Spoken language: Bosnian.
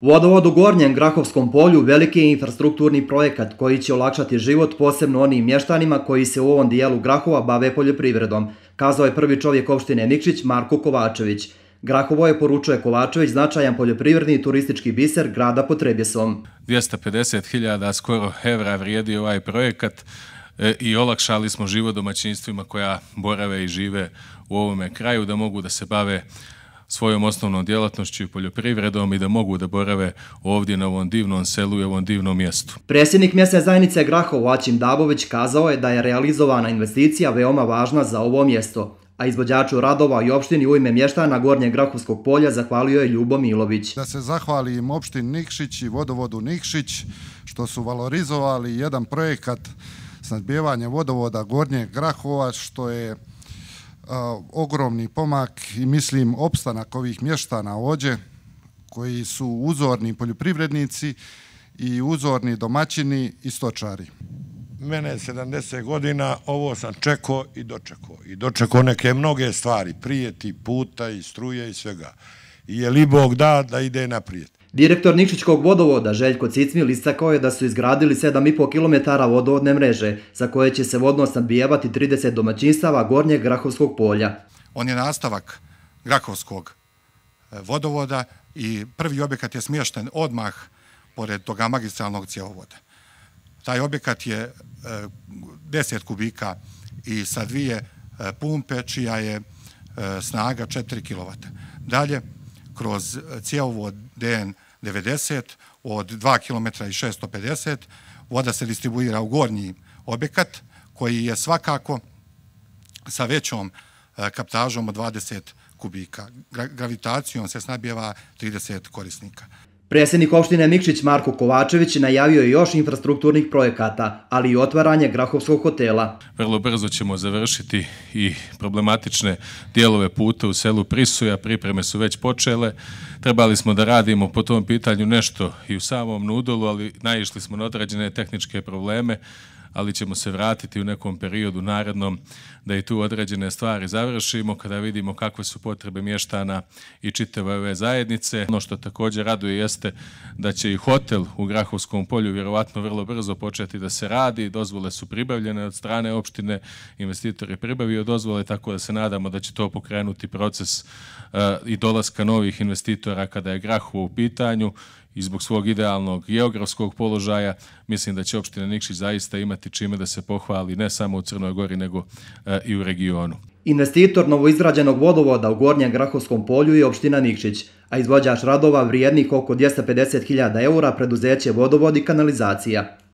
Vodovod u Gornjem Grahovskom polju veliki je infrastrukturni projekat koji će olakšati život posebno onim mještanima koji se u ovom dijelu Grahova bave poljoprivredom, kazao je prvi čovjek opštine Nikšić Marko Kovačević. Grahovo je poručuje Kovačević značajan poljoprivredni i turistički biser grada po Trebjesom. 250.000 skoro evra vrijedi ovaj projekat e, i olakšali smo život domaćinstvima koja borave i žive u ovome kraju da mogu da se bave poljoprivredom svojom osnovnom djelatnošću i poljoprivredom i da mogu da borave ovdje na ovom divnom selu i ovom divnom mjestu. Presjednik mjese zajednice Grahov Vačim Dabović kazao je da je realizovana investicija veoma važna za ovo mjesto, a izvođaču radova i opštini u ime mještana Gornjeg Grahovskog polja zahvalio je Ljubo Milović. Da se zahvalim opštin Nikšić i vodovodu Nikšić što su valorizovali jedan projekat snadbjevanja vodovoda Gornjeg Grahova što je ogromni pomak i mislim opstanak ovih mještana ođe koji su uzorni poljoprivrednici i uzorni domaćini i stočari. Mene je 70 godina, ovo sam čekao i dočekao. I dočekao neke mnoge stvari, prijeti, puta i struje i svega. I je li Bog da da ide naprijed. Direktor Nikšićkog vodovoda Željko Cicmil istakao je da su izgradili 7,5 km vodovodne mreže za koje će se vodno snadbijevati 30 domaćinstava Gornjeg Grahovskog polja. On je nastavak Grahovskog e, vodovoda i prvi objekat je smješten odmah pored toga magistralnog cijelovoda. Taj objekat je 10 e, kubika i sa dvije e, pumpe čija je snaga 4 kW. Dalje, kroz e, cijelovod DN90 od 2 km i 650. Voda se distribuira u gornji objekat koji je svakako sa većom e, kaptažom od 20 kubika. Gravitacijom se snabijeva 30 korisnika. Predsjednik opštine Mikšić Marko Kovačević najavio je još infrastrukturnih projekata, ali i otvaranje Grahovskog hotela. Vrlo brzo ćemo završiti i problematične dijelove puta u selu Prisuja, pripreme su već počele. Trebali smo da radimo po tom pitanju nešto i u samom nudolu, ali naišli smo na odrađene tehničke probleme, ali ćemo se vratiti u nekom periodu narednom da i tu određene stvari završimo kada vidimo kakve su potrebe mještana i čitave ove zajednice. Ono što također raduje jeste da će i hotel u Grahovskom polju vjerovatno vrlo brzo početi da se radi. Dozvole su pribavljene od strane opštine, investitori pribavio dozvole, tako da se nadamo da će to pokrenuti proces e, i dolaska novih investitora kada je Grahovo u pitanju i zbog svog idealnog geografskog položaja, mislim da će opština Nikšić zaista imati čime da se pohvali ne samo u Crnoj Gori, nego e, i u regionu. Investitor novoizrađenog vodovoda u Gornjem Grahovskom polju je opština Nikšić, a izvođač radova vrijednih oko 250.000 eura preduzeće vodovodi kanalizacija.